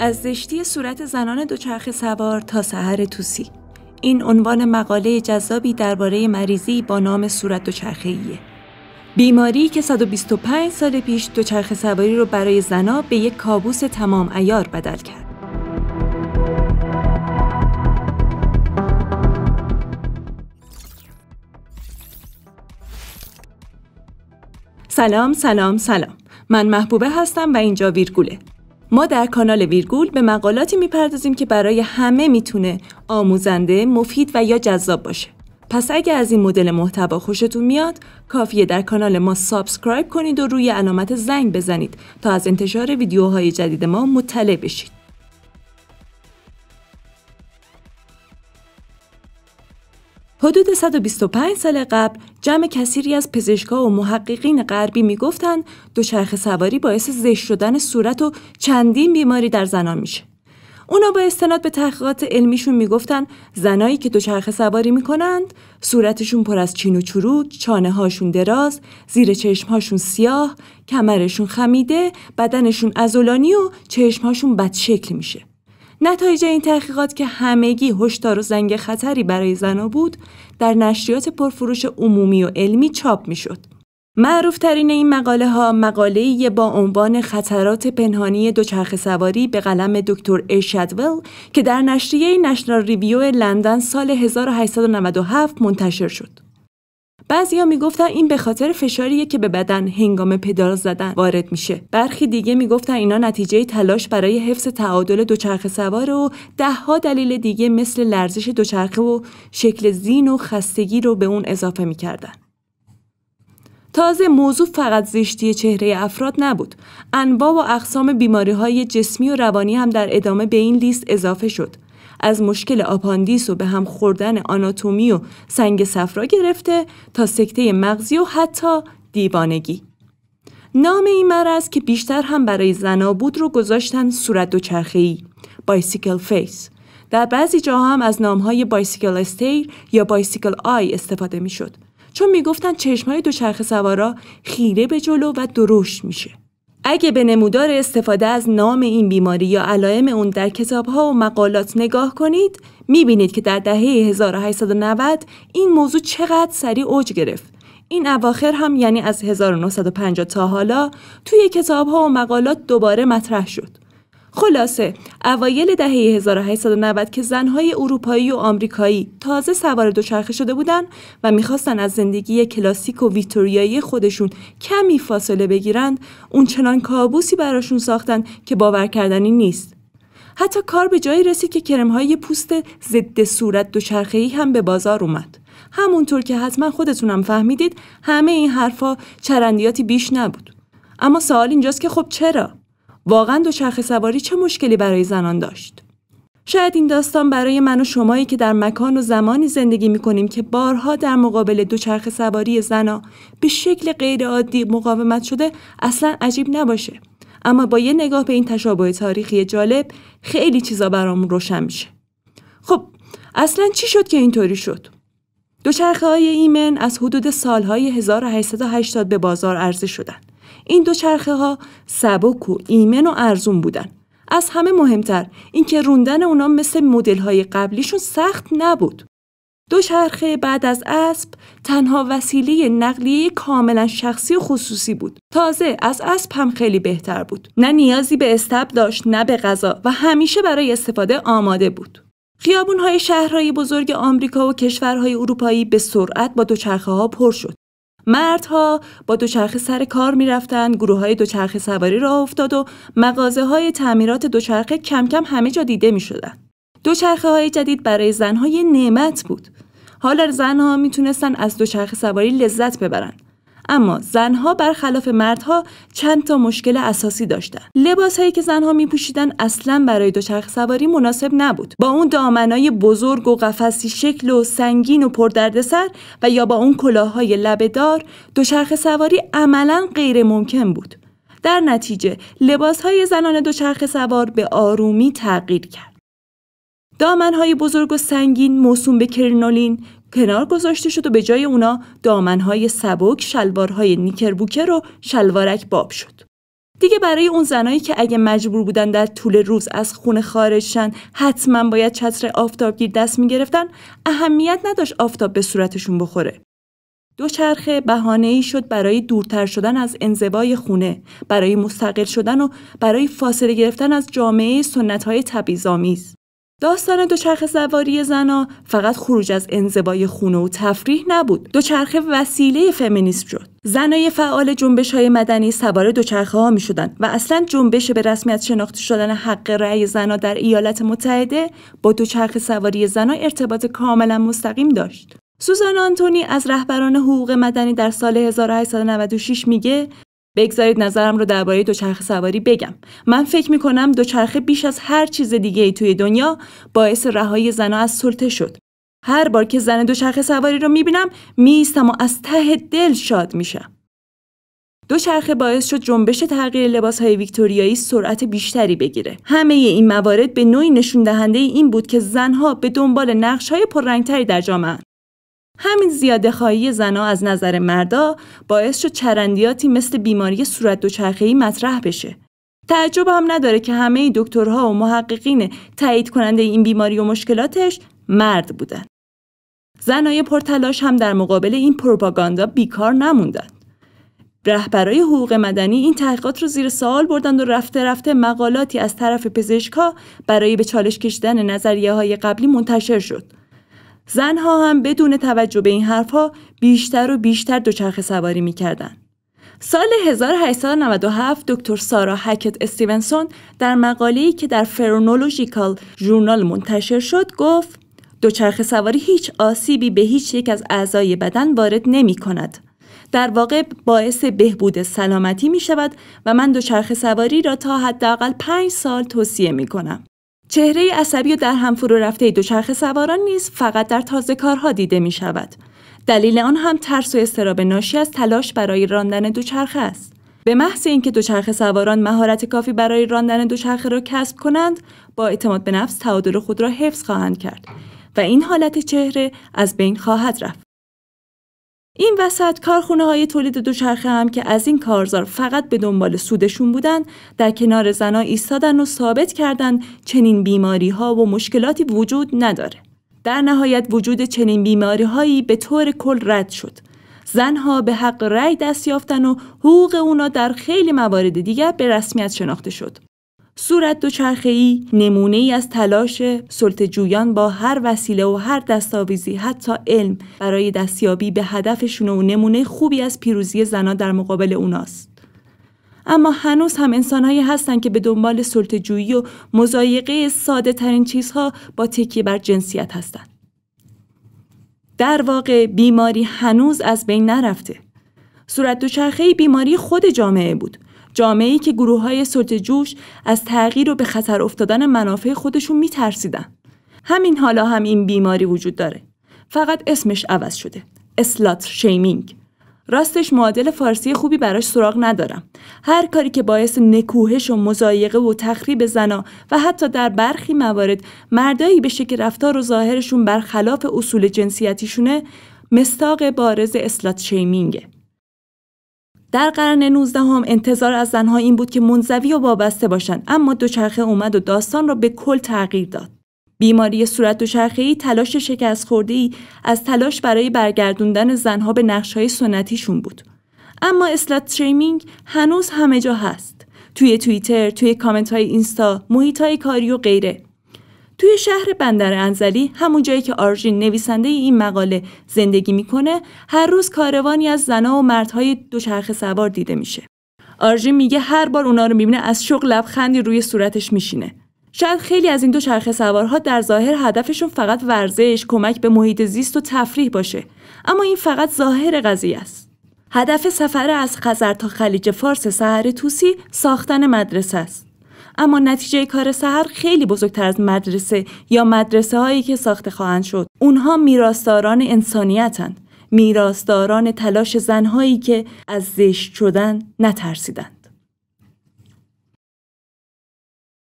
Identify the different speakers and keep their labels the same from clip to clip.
Speaker 1: از زشتی صورت زنان دوچرخه سوار تا سحر توسی این عنوان مقاله جذابی درباره مریضی با نام صورت دوچرخه ایه. بیماری که 125 سال پیش دوچرخه سواری رو برای زنا به یک کابوس تمام ایار بدل کرد. سلام سلام سلام من محبوبه هستم و اینجا ویرگوله ما در کانال ویرگول به مقالاتی میپردازیم که برای همه میتونه آموزنده، مفید و یا جذاب باشه. پس اگر از این مدل محتوا خوشتون میاد، کافیه در کانال ما سابسکرایب کنید و روی علامت زنگ بزنید تا از انتشار ویدیوهای جدید ما مطلع بشید. حدود 125 سال قبل جمع کثیری از پزشکا و محققین غربی میگفتند دوچرخه سواری باعث زشت شدن صورت و چندین بیماری در زنان میشه. اونا با استناد به تحقیقات علمیشون میگفتن زنایی که دوچرخه سواری میکنند صورتشون پر از چین و چروک، چانه هاشون دراز، زیر چشم هاشون سیاه، کمرشون خمیده، بدنشون ازولانی و چشم هاشون شکل میشه. نتایج این تحقیقات که همگی هشدار و زنگ خطری برای زنا بود در نشریات پرفروش عمومی و علمی چاپ میشد. معروف ترین این مقاله ها مقاله با عنوان خطرات پنهانی دوچرخه سواری به قلم دکتر ایشادویل که در نشریه نشنال ریویو لندن سال 1897 منتشر شد. بعضیا میگفتن این به خاطر فشاریه که به بدن هنگام پدال زدن وارد میشه برخی دیگه میگفتن اینا نتیجه تلاش برای حفظ تعادل دوچرخه سوار و دهها دلیل دیگه مثل لرزش دوچرخه و شکل زین و خستگی رو به اون اضافه میکردن تازه موضوع فقط زشتی چهره افراد نبود. انواع و اقسام بیماری های جسمی و روانی هم در ادامه به این لیست اضافه شد. از مشکل آپاندیس و به هم خوردن آناتومی و سنگ صفرا گرفته تا سکته مغزی و حتی دیوانگی نام این مرض که بیشتر هم برای زنا بود رو گذاشتن صورت دوچرخه‌ای بایسیکل فیس در بعضی جاها هم از نامهای بایسیکل استیر یا بایسیکل آی استفاده میشد چون چشم چشمهای دوچرخه سوارا خیره به جلو و درشت میشه اگه به نمودار استفاده از نام این بیماری یا علائم اون در کتابها و مقالات نگاه کنید میبینید که در دهه 1890 این موضوع چقدر سریع اوج گرفت این اواخر هم یعنی از 1950 تا حالا توی کتابها و مقالات دوباره مطرح شد خلاصه اوایل دهه 1890 که زنهای اروپایی و آمریکایی تازه سوار دوچرخه شده بودند و میخواستن از زندگی کلاسیک و ویکتوریایی خودشون کمی فاصله بگیرند چنان کابوسی براشون ساختن که باور کردنی نیست حتی کار به جایی رسید که کرمهای پوست ضد صورت دوچرخه‌ای هم به بازار اومد همونطور که حتما خودتونم فهمیدید همه این حرفها چرندیاتی بیش نبود اما سوال اینجاست که خب چرا واقعا دوچرخه سواری چه مشکلی برای زنان داشت شاید این داستان برای من و شمایی که در مکان و زمانی زندگی می کنیم که بارها در مقابل دوچرخه سواری زنا به شکل غیرعادی مقاومت شده اصلا عجیب نباشه اما با یه نگاه به این تشابه تاریخی جالب خیلی چیزا برامون روشن میشه خب اصلا چی شد که اینطوری شد دوچرخه های ایمن از حدود سالهای 1880 به بازار عرضه شدند این دو چرخه ها سبک و ایمن و ارزون بودن از همه مهمتر اینکه روندن اونا مثل مدل های قبلیشون سخت نبود دو چرخه بعد از اسب تنها وسیله نقلیه کاملا شخصی و خصوصی بود تازه از اسب هم خیلی بهتر بود نه نیازی به استب داشت نه به غذا و همیشه برای استفاده آماده بود خیابون های شهرهای بزرگ آمریکا و کشورهای اروپایی به سرعت با دوچرخه ها پر شد مردها با دوچرخه سر کار میرفتند گروه های دوچرخه سواری را افتاد و مغازه های تعمیرات دوچرخه کم کم همه جا دیده می شدن. دوچرخه های جدید برای زنها های نعمت بود. حالا زنها میتونستن از دوچرخه سواری لذت ببرند. اما زنها برخلاف مردها چند تا مشکل اساسی داشتند لباس هایی که زنها می پوشیدن اصلا برای دوچرخ سواری مناسب نبود با اون دامنای بزرگ و قفسی شکل و سنگین و پردردسر و یا با اون کلاههای لبه دار دوچرخه سواری عملا غیر ممکن بود در نتیجه لباس های زنان دوچرخه سوار به آرومی تغییر کرد دامنهای بزرگ و سنگین موسوم به کرنولین کنار گذاشته شد و به جای اونا دامنهای سبک شلوارهای نیکربوکر و شلوارک باب شد دیگه برای اون زنایی که اگه مجبور بودن در طول روز از خونه خارج شن حتما باید چتر آفتابگیر دست میگرفتن اهمیت نداشت آفتاب به صورتشون بخوره دوچرخه بهانه ای شد برای دورتر شدن از انزوای خونه برای مستقل شدن و برای فاصله گرفتن از جامعه سنت های تبیزامیز داستان دوچرخه سواری زنا فقط خروج از انزوای خونه و تفریح نبود دوچرخه وسیله فمینیسم شد زنای فعال جنبش های مدنی سوار دوچرخه ها می و اصلا جنبش به رسمیت شناخته شدن حق رأی زنا در ایالات متحده با دوچرخه سواری زنا ارتباط کاملا مستقیم داشت سوزان آنتونی از رهبران حقوق مدنی در سال 1896 میگه بگذارید نظرم رو درباره دوچرخه سواری بگم من فکر میکنم دوچرخه بیش از هر چیز دیگه ای توی دنیا باعث رهایی زنها از سلطه شد هر بار که زن دوچرخه سواری رو میبینم میایستم و از ته دل شاد میشم دوچرخه باعث شد جنبش تغییر های ویکتوریایی سرعت بیشتری بگیره. همه این موارد به نوعی نشون دهنده این بود که زنها به دنبال های پررنگتری در جامعه همین زیاده خواهی زنا از نظر مردا باعث شد چرندیاتی مثل بیماری صورت دوچرخهی مطرح بشه. تعجب هم نداره که همه دکترها و محققین تایید کننده این بیماری و مشکلاتش مرد بودن. زنای پرتلاش هم در مقابل این پروپاگاندا بیکار نموندند. رهبرای حقوق مدنی این تحقیقات رو زیر سوال بردند و رفته رفته مقالاتی از طرف پزشکها برای به چالش کشیدن نظریه های قبلی منتشر شد. زنها هم بدون توجه به این حرفها بیشتر و بیشتر دوچرخه سواری میکردند. سال 1897 دکتر سارا هکت استیونسون در مقاله‌ای که در فرونولوژیکال ژورنال منتشر شد گفت دوچرخه سواری هیچ آسیبی به هیچ یک از اعضای بدن وارد نمی کند. در واقع باعث بهبود سلامتی می شود و من دوچرخه سواری را تا حداقل پنج سال توصیه می کنم. چهره عصبی و در هم فرو رفته دوچرخه سواران نیز فقط در تازه کارها دیده می شود. دلیل آن هم ترس و استراب ناشی از تلاش برای راندن دوچرخه است. به محض اینکه دوچرخه سواران مهارت کافی برای راندن دوچرخه را کسب کنند، با اعتماد به نفس تعادل خود را حفظ خواهند کرد و این حالت چهره از بین خواهد رفت. این وسط کارخونه های تولید دوچرخه هم که از این کارزار فقط به دنبال سودشون بودن در کنار زنا ایستادن و ثابت کردن چنین بیماری ها و مشکلاتی وجود نداره. در نهایت وجود چنین بیماری هایی به طور کل رد شد. زنها به حق رأی دست یافتن و حقوق اونا در خیلی موارد دیگر به رسمیت شناخته شد. صورت دوچرخه‌ای نمونه ای از تلاش سلطه‌جویان با هر وسیله و هر دستاویزی حتی علم برای دستیابی به هدفشون و نمونه خوبی از پیروزی زنان در مقابل اوناست. اما هنوز هم انسانهایی هستند که به دنبال سلطه‌جویی و مزایقه ساده ترین چیزها با تکیه بر جنسیت هستند. در واقع بیماری هنوز از بین نرفته. صورت دوچرخه بیماری خود جامعه بود جامعه که گروه های جوش از تغییر و به خطر افتادن منافع خودشون میترسیدن. همین حالا هم این بیماری وجود داره. فقط اسمش عوض شده. اسلات شیمینگ. راستش معادل فارسی خوبی براش سراغ ندارم. هر کاری که باعث نکوهش و مزایقه و تخریب زنا و حتی در برخی موارد مردایی به شکل رفتار و ظاهرشون برخلاف اصول جنسیتیشونه مستاق بارز اسلات شیمینگه. در قرن 19 هم انتظار از زنها این بود که منزوی و وابسته باشند اما دوچرخه اومد و داستان را به کل تغییر داد بیماری صورت دوچرخه ای تلاش شکست خورده ای از تلاش برای برگردوندن زنها به نقش های سنتیشون بود اما اسلات شیمینگ هنوز همه جا هست توی توییتر توی کامنت های اینستا محیط های کاری و غیره توی شهر بندر انزلی همون جایی که آرژین نویسنده این مقاله زندگی میکنه هر روز کاروانی از زنا و مردهای دوچرخه سوار دیده میشه آرژین میگه هر بار اونا رو میبینه از شوق لبخندی روی صورتش میشینه شاید خیلی از این دو چرخه سوارها در ظاهر هدفشون فقط ورزش، کمک به محیط زیست و تفریح باشه، اما این فقط ظاهر قضیه است. هدف سفر از خزر تا خلیج فارس سهر توسی ساختن مدرسه است. اما نتیجه کار سهر خیلی بزرگتر از مدرسه یا مدرسه هایی که ساخته خواهند شد اونها میراستاران انسانیتند میراستاران تلاش زنهایی که از زشت شدن نترسیدند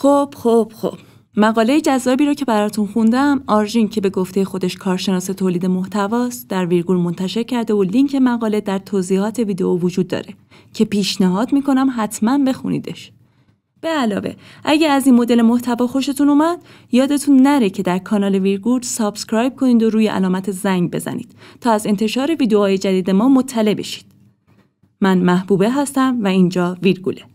Speaker 1: خب خب خب مقاله جذابی رو که براتون خوندم آرژین که به گفته خودش کارشناس تولید محتواست در ویرگول منتشر کرده و لینک مقاله در توضیحات ویدیو وجود داره که پیشنهاد میکنم حتما بخونیدش به علاوه اگه از این مدل محتوا خوشتون اومد یادتون نره که در کانال ویرگول سابسکرایب کنید و روی علامت زنگ بزنید تا از انتشار ویدیوهای جدید ما مطلع بشید من محبوبه هستم و اینجا ویرگوله